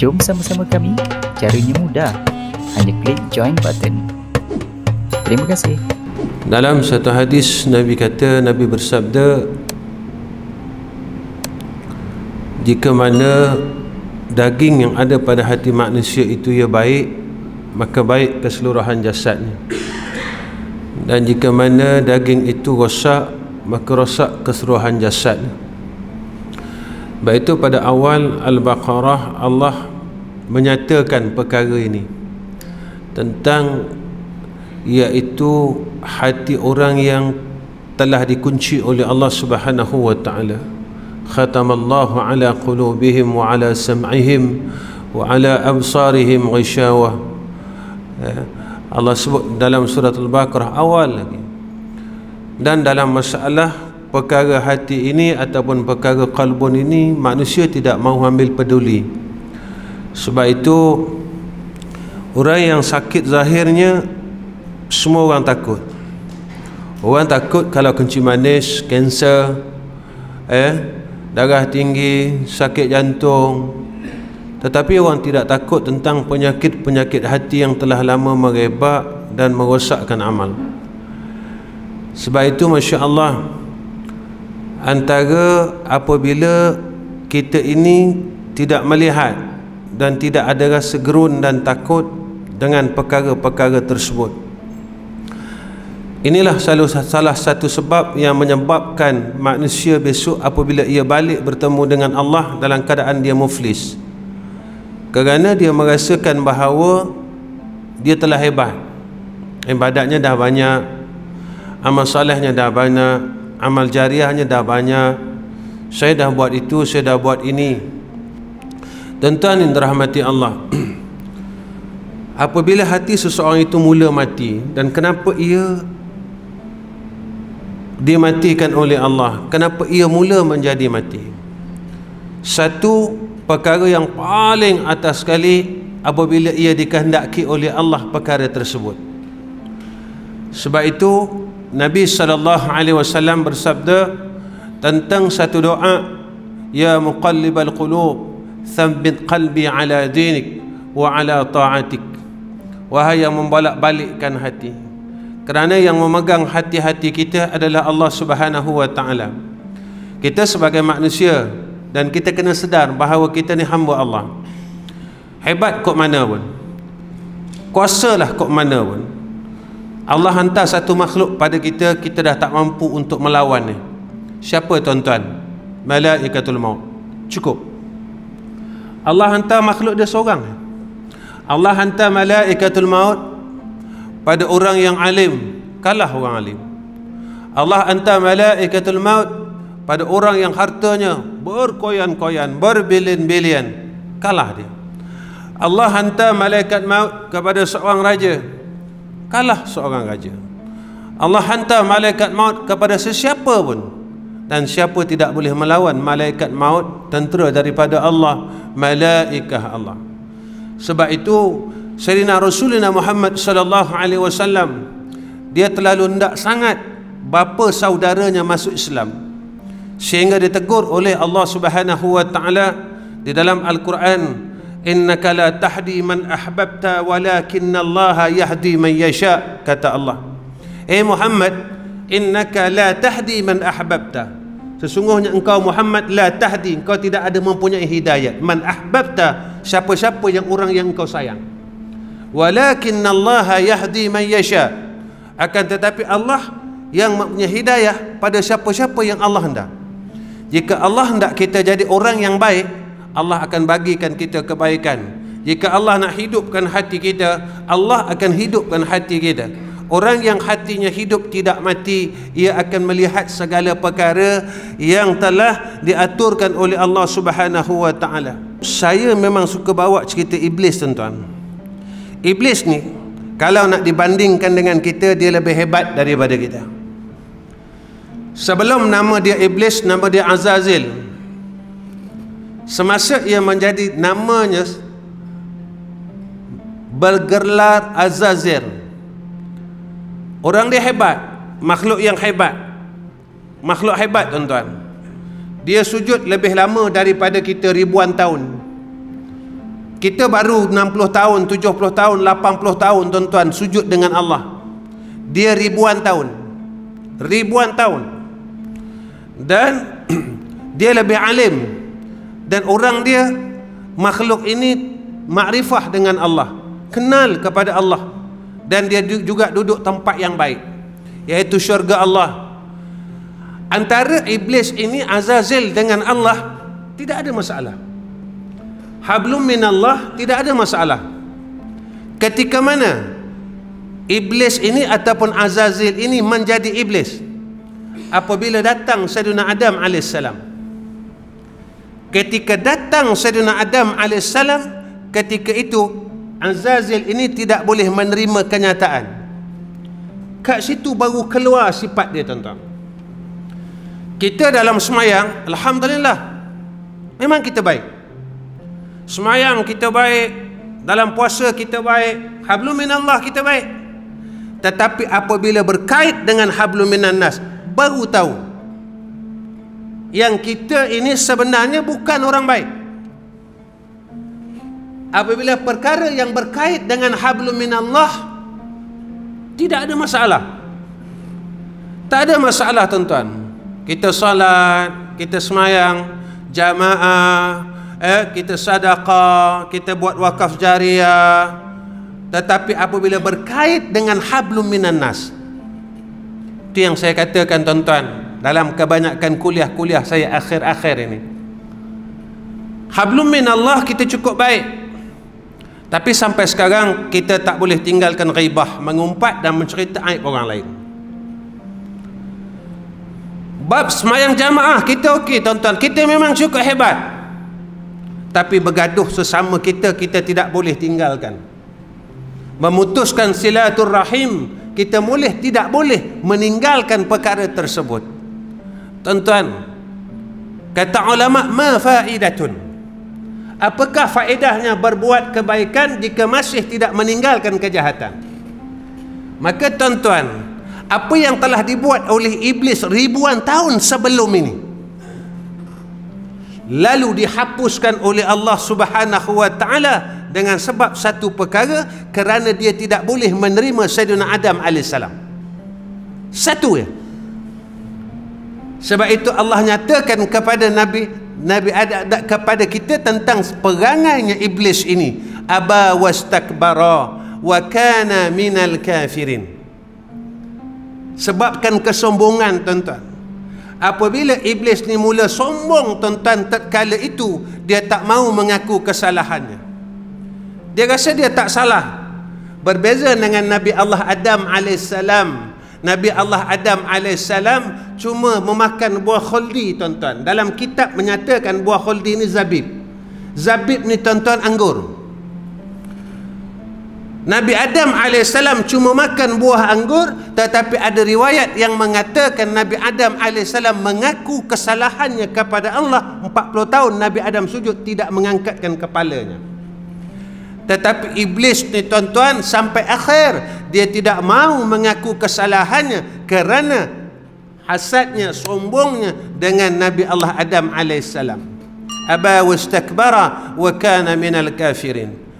Jom sama-sama kami, caranya mudah. Hanya klik join button. Terima kasih. Dalam satu hadis, Nabi kata, Nabi bersabda, jika mana daging yang ada pada hati manusia itu ia baik, maka baik keseluruhan jasadnya. Dan jika mana daging itu rosak, maka rosak keseluruhan jasadnya. Baik itu pada awal Al-Baqarah, Allah menyatakan perkara ini tentang iaitu hati orang yang telah dikunci oleh Allah Subhanahu wa taala khatamallahu ala qulubihim wa ala sam'ihim wa ala absarihim ghishawa eh, Allah sebut dalam surah al-baqarah awal lagi dan dalam masalah perkara hati ini ataupun perkara kalbun ini manusia tidak mahu ambil peduli sebab itu orang yang sakit zahirnya semua orang takut orang takut kalau kencing manis kanser eh darah tinggi sakit jantung tetapi orang tidak takut tentang penyakit-penyakit hati yang telah lama merebak dan merosakkan amal sebab itu Masya Allah antara apabila kita ini tidak melihat dan tidak ada rasa gerun dan takut dengan perkara-perkara tersebut inilah salah satu sebab yang menyebabkan manusia besok apabila ia balik bertemu dengan Allah dalam keadaan dia muflis kerana dia merasakan bahawa dia telah hebat ibadatnya dah banyak amal salihnya dah banyak amal jariahnya dah banyak saya dah buat itu, saya dah buat ini Tuan-tuan yang dirahmati Allah Apabila hati seseorang itu mula mati Dan kenapa ia Dimatikan oleh Allah Kenapa ia mula menjadi mati Satu perkara yang paling atas sekali Apabila ia dikehendaki oleh Allah perkara tersebut Sebab itu Nabi SAW bersabda Tentang satu doa Ya muqallibal qulub ثبت قلبي على دينك وعلى taatik, Wahai yang membalak balikkan hati Kerana yang memegang hati-hati kita adalah Allah subhanahu wa ta'ala Kita sebagai manusia Dan kita kena sedar bahawa kita ni hamba Allah Hebat kot mana pun Kuasalah kot mana pun Allah hantar satu makhluk pada kita Kita dah tak mampu untuk melawan ni Siapa tuan-tuan? Malaikatul maut Cukup Allah hantar makhluk dia seorang Allah hantar malaikatul maut pada orang yang alim kalah orang alim Allah hantar malaikatul maut pada orang yang hartanya berkoyan-koyan, berbilion-bilion kalah dia Allah hantar malaikat maut kepada seorang raja kalah seorang raja Allah hantar malaikat maut kepada sesiapa pun dan siapa tidak boleh melawan malaikat maut tentera daripada Allah malaikah Allah sebab itu Sayyidina Rasulina Muhammad sallallahu alaihi wasallam dia terlalu hendak sangat bapa saudaranya masuk Islam sehingga ditegur oleh Allah Subhanahu wa taala di dalam al-Quran innaka la tahdi man ahbabta walakinna Allah yahdi man yasha kata Allah eh Muhammad innaka la tahdi man ahbabta Sesungguhnya engkau Muhammad la tahdi engkau tidak ada mempunyai hidayah. Man ahbabta siapa-siapa yang orang yang engkau sayang. Walakin Allah yahdi man yasha. Akan tetapi Allah yang mempunyai hidayah pada siapa-siapa yang Allah hendak. Jika Allah hendak kita jadi orang yang baik, Allah akan bagikan kita kebaikan. Jika Allah nak hidupkan hati kita, Allah akan hidupkan hati kita. Orang yang hatinya hidup tidak mati ia akan melihat segala perkara yang telah diaturkan oleh Allah Subhanahu wa taala. Saya memang suka bawa cerita iblis tuan-tuan. Iblis ni kalau nak dibandingkan dengan kita dia lebih hebat daripada kita. Sebelum nama dia iblis nama dia Azazil. Semasa ia menjadi namanya bergerlar Azazil Orang dia hebat Makhluk yang hebat Makhluk hebat tuan-tuan Dia sujud lebih lama daripada kita ribuan tahun Kita baru 60 tahun, 70 tahun, 80 tahun tuan-tuan Sujud dengan Allah Dia ribuan tahun Ribuan tahun Dan Dia lebih alim Dan orang dia Makhluk ini Makrifah dengan Allah Kenal kepada Allah Allah dan dia juga duduk tempat yang baik iaitu syurga Allah antara iblis ini azazil dengan Allah tidak ada masalah hablum minallah tidak ada masalah ketika mana iblis ini ataupun azazil ini menjadi iblis apabila datang Sayyidina Adam AS ketika datang Sayyidina Adam AS ketika itu Azazil ini tidak boleh menerima kenyataan kat situ baru keluar sifat dia tuan-tuan kita dalam semayang Alhamdulillah memang kita baik semayang kita baik dalam puasa kita baik hablu minallah kita baik tetapi apabila berkait dengan hablu minannas baru tahu yang kita ini sebenarnya bukan orang baik apabila perkara yang berkait dengan hablum minallah tidak ada masalah tak ada masalah tuan-tuan kita salat, kita semayang jamaah eh, kita sadaqah kita buat wakaf jariah tetapi apabila berkait dengan hablum minannas itu yang saya katakan tuan-tuan dalam kebanyakan kuliah-kuliah saya akhir-akhir ini hablum minallah kita cukup baik tapi sampai sekarang kita tak boleh tinggalkan ribah, mengumpat dan mencerita aib orang lain. Bab semayang jamaah kita okey tuan-tuan, kita memang cukup hebat. Tapi bergaduh sesama kita kita tidak boleh tinggalkan. Memutuskan silaturrahim, kita boleh tidak boleh meninggalkan perkara tersebut. Tuan-tuan, kata ulama ma faidatun apakah faedahnya berbuat kebaikan jika masih tidak meninggalkan kejahatan maka tuan-tuan apa yang telah dibuat oleh iblis ribuan tahun sebelum ini lalu dihapuskan oleh Allah Subhanahu wa taala dengan sebab satu perkara kerana dia tidak boleh menerima Sayyidina Adam alaihissalam satu ya eh? Sebab itu Allah nyatakan kepada Nabi Nabi ada kepada kita tentang perangainya iblis ini. Aba wastakbara wa kana minal kafirin. Sebabkan kesombongan tuan-tuan. Apabila iblis ni mula sombong tuan-tuan tatkala itu dia tak mau mengaku kesalahannya. Dia rasa dia tak salah. Berbeza dengan Nabi Allah Adam alaihissalam Nabi Allah Adam AS cuma memakan buah khuldi tuan-tuan. Dalam kitab menyatakan buah khuldi ni zabib. Zabib ni tuan-tuan anggur. Nabi Adam AS cuma makan buah anggur tetapi ada riwayat yang mengatakan Nabi Adam AS mengaku kesalahannya kepada Allah 40 tahun Nabi Adam sujud tidak mengangkatkan kepalanya tetapi iblis ni tuan-tuan sampai akhir dia tidak mau mengaku kesalahannya kerana hasadnya sombongnya dengan Nabi Allah Adam alaihissalam aba wastakbara wa kana minal kafirin